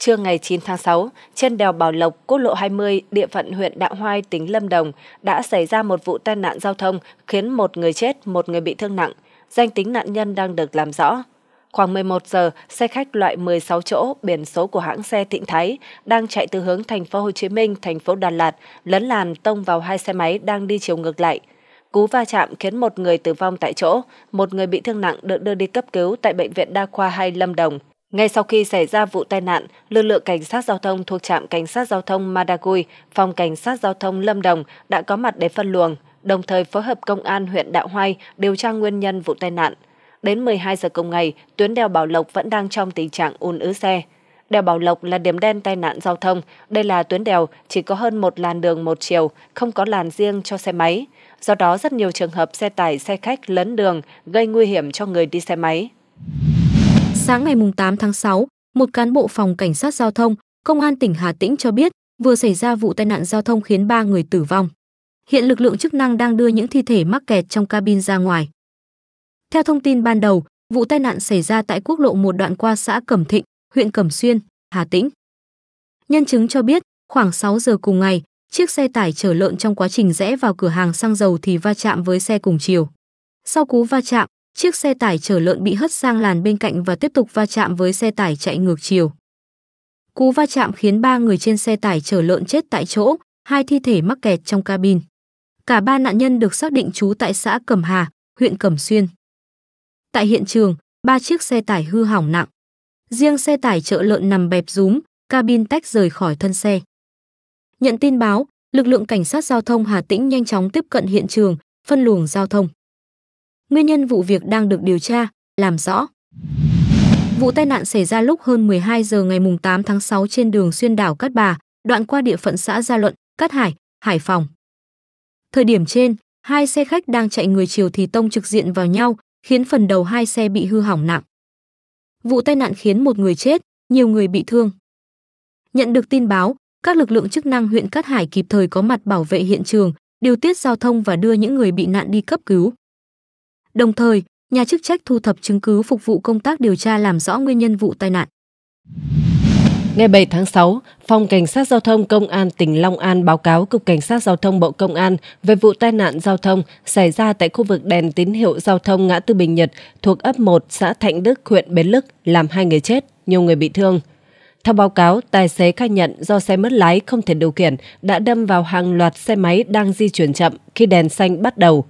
Trưa ngày 9 tháng 6, trên đèo Bảo Lộc, quốc lộ 20, địa phận huyện Đạo Hoai, tỉnh Lâm Đồng, đã xảy ra một vụ tai nạn giao thông khiến một người chết, một người bị thương nặng. Danh tính nạn nhân đang được làm rõ. Khoảng 11 giờ, xe khách loại 16 chỗ biển số của hãng xe Thịnh Thái đang chạy từ hướng thành phố Hồ Chí Minh, thành phố Đà Lạt lấn làn tông vào hai xe máy đang đi chiều ngược lại. Cú va chạm khiến một người tử vong tại chỗ, một người bị thương nặng được đưa đi cấp cứu tại bệnh viện đa khoa 2 Lâm Đồng. Ngay sau khi xảy ra vụ tai nạn, lực lượng cảnh sát giao thông thuộc trạm cảnh sát giao thông Madagui, phòng cảnh sát giao thông Lâm Đồng đã có mặt để phân luồng, đồng thời phối hợp công an huyện Đạo Hoai điều tra nguyên nhân vụ tai nạn. Đến 12 giờ cùng ngày, tuyến đèo Bảo Lộc vẫn đang trong tình trạng ùn ứ xe. Đèo Bảo Lộc là điểm đen tai nạn giao thông. Đây là tuyến đèo chỉ có hơn một làn đường một chiều, không có làn riêng cho xe máy. Do đó rất nhiều trường hợp xe tải, xe khách lấn đường gây nguy hiểm cho người đi xe máy. Sáng ngày 8 tháng 6, một cán bộ phòng cảnh sát giao thông, công an tỉnh Hà Tĩnh cho biết vừa xảy ra vụ tai nạn giao thông khiến 3 người tử vong. Hiện lực lượng chức năng đang đưa những thi thể mắc kẹt trong cabin ra ngoài. Theo thông tin ban đầu, vụ tai nạn xảy ra tại quốc lộ một đoạn qua xã Cẩm Thịnh, huyện Cẩm Xuyên, Hà Tĩnh. Nhân chứng cho biết, khoảng 6 giờ cùng ngày, chiếc xe tải chở lợn trong quá trình rẽ vào cửa hàng xăng dầu thì va chạm với xe cùng chiều. Sau cú va chạm, chiếc xe tải chở lợn bị hất sang làn bên cạnh và tiếp tục va chạm với xe tải chạy ngược chiều. Cú va chạm khiến ba người trên xe tải chở lợn chết tại chỗ, hai thi thể mắc kẹt trong cabin. Cả ba nạn nhân được xác định trú tại xã Cẩm Hà, huyện Cẩm Xuyên. Tại hiện trường, ba chiếc xe tải hư hỏng nặng. Riêng xe tải chở lợn nằm bẹp rúm, cabin tách rời khỏi thân xe. Nhận tin báo, lực lượng cảnh sát giao thông Hà Tĩnh nhanh chóng tiếp cận hiện trường, phân luồng giao thông. Nguyên nhân vụ việc đang được điều tra, làm rõ. Vụ tai nạn xảy ra lúc hơn 12 giờ ngày 8 tháng 6 trên đường xuyên đảo Cát Bà, đoạn qua địa phận xã Gia Luận, Cát Hải, Hải Phòng. Thời điểm trên, hai xe khách đang chạy người chiều thì tông trực diện vào nhau, khiến phần đầu hai xe bị hư hỏng nặng. Vụ tai nạn khiến một người chết, nhiều người bị thương. Nhận được tin báo, các lực lượng chức năng huyện Cát Hải kịp thời có mặt bảo vệ hiện trường, điều tiết giao thông và đưa những người bị nạn đi cấp cứu. Đồng thời, nhà chức trách thu thập chứng cứ phục vụ công tác điều tra làm rõ nguyên nhân vụ tai nạn. Ngày 7 tháng 6, Phòng Cảnh sát Giao thông Công an tỉnh Long An báo cáo Cục Cảnh sát Giao thông Bộ Công an về vụ tai nạn giao thông xảy ra tại khu vực đèn tín hiệu giao thông ngã tư Bình Nhật thuộc ấp 1 xã Thạnh Đức, huyện Bến Lức, làm hai người chết, nhiều người bị thương. Theo báo cáo, tài xế khai nhận do xe mất lái không thể điều khiển đã đâm vào hàng loạt xe máy đang di chuyển chậm khi đèn xanh bắt đầu.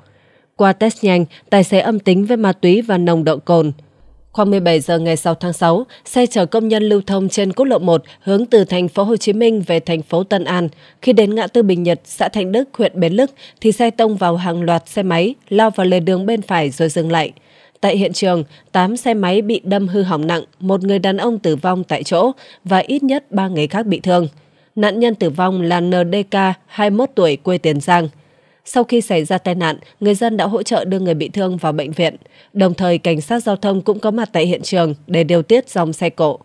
Qua test nhanh, tài xế âm tính với ma túy và nồng độ cồn. Khoảng 17 giờ ngày 6 tháng 6, xe chở công nhân lưu thông trên quốc lộ 1 hướng từ thành phố Hồ Chí Minh về thành phố Tân An. Khi đến ngã tư Bình Nhật, xã Thành Đức, huyện Bến Lức, thì xe tông vào hàng loạt xe máy, lao vào lề đường bên phải rồi dừng lại. Tại hiện trường, 8 xe máy bị đâm hư hỏng nặng, một người đàn ông tử vong tại chỗ và ít nhất 3 người khác bị thương. Nạn nhân tử vong là NDK, 21 tuổi, quê Tiền Giang. Sau khi xảy ra tai nạn, người dân đã hỗ trợ đưa người bị thương vào bệnh viện. Đồng thời, cảnh sát giao thông cũng có mặt tại hiện trường để điều tiết dòng xe cộ.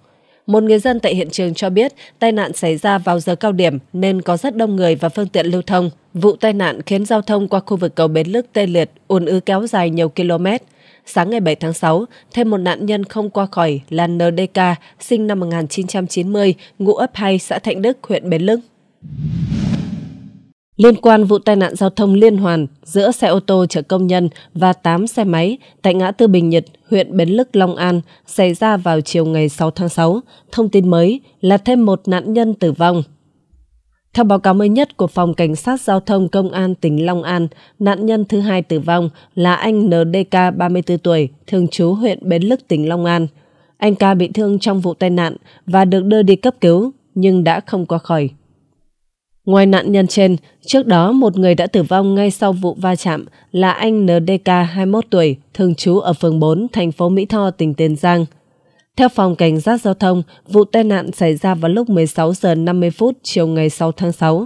Một người dân tại hiện trường cho biết tai nạn xảy ra vào giờ cao điểm nên có rất đông người và phương tiện lưu thông. Vụ tai nạn khiến giao thông qua khu vực cầu Bến Lức tê liệt, ùn ứ kéo dài nhiều km. Sáng ngày 7 tháng 6, thêm một nạn nhân không qua khỏi là NDK, sinh năm 1990, ngụ ấp 2, xã Thạnh Đức, huyện Bến Lức. Liên quan vụ tai nạn giao thông liên hoàn giữa xe ô tô chở công nhân và 8 xe máy tại ngã tư Bình Nhật, huyện Bến Lức, Long An xảy ra vào chiều ngày 6 tháng 6, thông tin mới là thêm một nạn nhân tử vong. Theo báo cáo mới nhất của Phòng Cảnh sát Giao thông Công an tỉnh Long An, nạn nhân thứ hai tử vong là anh NDK 34 tuổi, thường trú huyện Bến Lức, tỉnh Long An. Anh ca bị thương trong vụ tai nạn và được đưa đi cấp cứu nhưng đã không qua khỏi. Ngoài nạn nhân trên, trước đó một người đã tử vong ngay sau vụ va chạm là anh NDK 21 tuổi, thường trú ở phường 4, thành phố Mỹ Tho, tỉnh Tiền Giang. Theo phòng cảnh sát giao thông, vụ tai nạn xảy ra vào lúc 16 giờ 50 phút chiều ngày 6 tháng 6.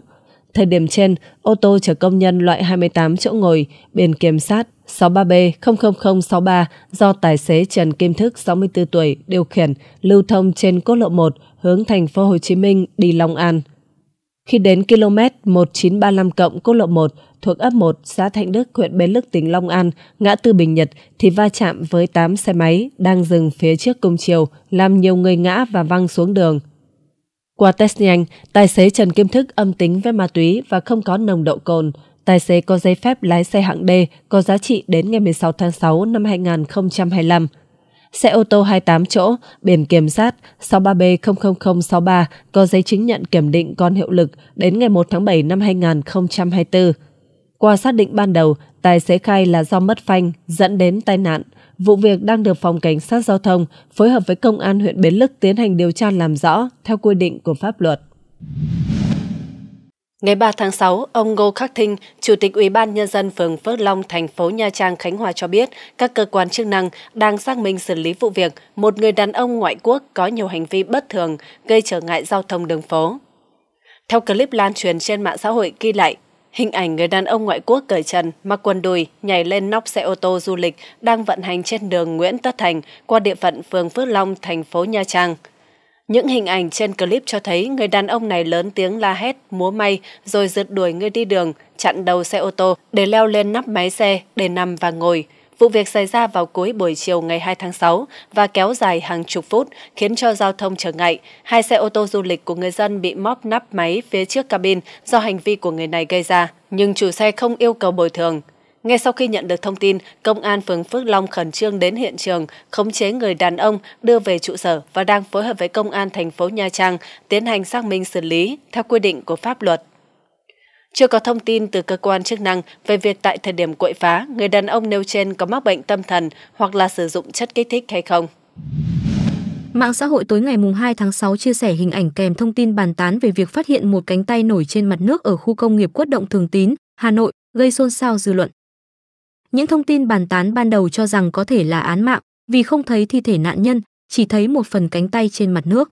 Thời điểm trên, ô tô chở công nhân loại 28 chỗ ngồi, biển kiểm sát 63B00063 do tài xế Trần Kim Thức 64 tuổi điều khiển lưu thông trên quốc lộ 1 hướng thành phố Hồ Chí Minh đi Long An. Khi đến km 1935 cộng quốc lộ 1 thuộc ấp 1 xã Thạnh Đức, huyện Bến Lức, tỉnh Long An, ngã tư Bình Nhật thì va chạm với 8 xe máy đang dừng phía trước cùng chiều, làm nhiều người ngã và văng xuống đường. Qua test nhanh, tài xế Trần Kim Thức âm tính với ma túy và không có nồng độ cồn. Tài xế có giấy phép lái xe hạng D có giá trị đến ngày 16 tháng 6 năm 2025. Xe ô tô 28 chỗ, biển kiểm soát 63B00063 có giấy chứng nhận kiểm định còn hiệu lực đến ngày 1 tháng 7 năm 2024. Qua xác định ban đầu, tài xế khai là do mất phanh dẫn đến tai nạn. Vụ việc đang được Phòng Cảnh sát Giao thông phối hợp với Công an huyện Bến Lức tiến hành điều tra làm rõ theo quy định của pháp luật. Ngày 3 tháng 6, ông Ngô Khắc Thinh, Chủ tịch Ủy ban Nhân dân phường Phước Long, thành phố Nha Trang, Khánh Hòa cho biết, các cơ quan chức năng đang xác minh xử lý vụ việc một người đàn ông ngoại quốc có nhiều hành vi bất thường gây trở ngại giao thông đường phố. Theo clip lan truyền trên mạng xã hội ghi lại, hình ảnh người đàn ông ngoại quốc cởi trần, mặc quần đùi, nhảy lên nóc xe ô tô du lịch đang vận hành trên đường Nguyễn Tất Thành qua địa phận phường Phước Long, thành phố Nha Trang – những hình ảnh trên clip cho thấy người đàn ông này lớn tiếng la hét, múa may rồi rượt đuổi người đi đường, chặn đầu xe ô tô để leo lên nắp máy xe để nằm và ngồi. Vụ việc xảy ra vào cuối buổi chiều ngày 2 tháng 6 và kéo dài hàng chục phút, khiến cho giao thông trở ngại. Hai xe ô tô du lịch của người dân bị móp nắp máy phía trước cabin do hành vi của người này gây ra, nhưng chủ xe không yêu cầu bồi thường. Ngay sau khi nhận được thông tin, công an phường Phước Long khẩn trương đến hiện trường, khống chế người đàn ông đưa về trụ sở và đang phối hợp với công an thành phố Nha Trang tiến hành xác minh xử lý theo quy định của pháp luật. Chưa có thông tin từ cơ quan chức năng về việc tại thời điểm quậy phá, người đàn ông nêu trên có mắc bệnh tâm thần hoặc là sử dụng chất kích thích hay không. Mạng xã hội tối ngày 2 tháng 6 chia sẻ hình ảnh kèm thông tin bàn tán về việc phát hiện một cánh tay nổi trên mặt nước ở khu công nghiệp Quất Động Thường Tín, Hà Nội, gây xôn xao dư luận. Những thông tin bàn tán ban đầu cho rằng có thể là án mạng, vì không thấy thi thể nạn nhân, chỉ thấy một phần cánh tay trên mặt nước.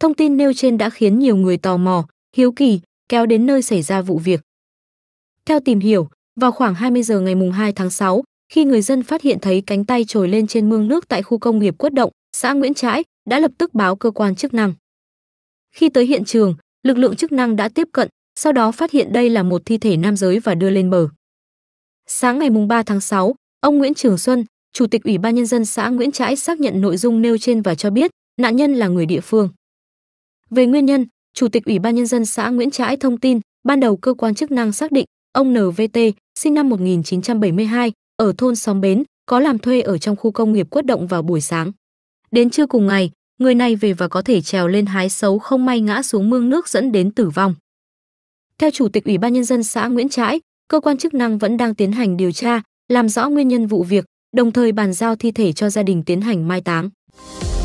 Thông tin nêu trên đã khiến nhiều người tò mò, hiếu kỳ, kéo đến nơi xảy ra vụ việc. Theo tìm hiểu, vào khoảng 20 giờ ngày mùng 2 tháng 6, khi người dân phát hiện thấy cánh tay trồi lên trên mương nước tại khu công nghiệp Quất Động, xã Nguyễn Trãi, đã lập tức báo cơ quan chức năng. Khi tới hiện trường, lực lượng chức năng đã tiếp cận, sau đó phát hiện đây là một thi thể nam giới và đưa lên bờ. Sáng ngày 3 tháng 6, ông Nguyễn Trường Xuân, Chủ tịch Ủy ban Nhân dân xã Nguyễn Trãi xác nhận nội dung nêu trên và cho biết nạn nhân là người địa phương. Về nguyên nhân, Chủ tịch Ủy ban Nhân dân xã Nguyễn Trãi thông tin, ban đầu cơ quan chức năng xác định ông NVT, sinh năm 1972, ở thôn Xóm Bến, có làm thuê ở trong khu công nghiệp Quất Động vào buổi sáng. Đến trưa cùng ngày, người này về và có thể trèo lên hái sấu không may ngã xuống mương nước dẫn đến tử vong. Theo Chủ tịch Ủy ban Nhân dân xã Nguyễn Trãi, cơ quan chức năng vẫn đang tiến hành điều tra, làm rõ nguyên nhân vụ việc, đồng thời bàn giao thi thể cho gia đình tiến hành mai táng.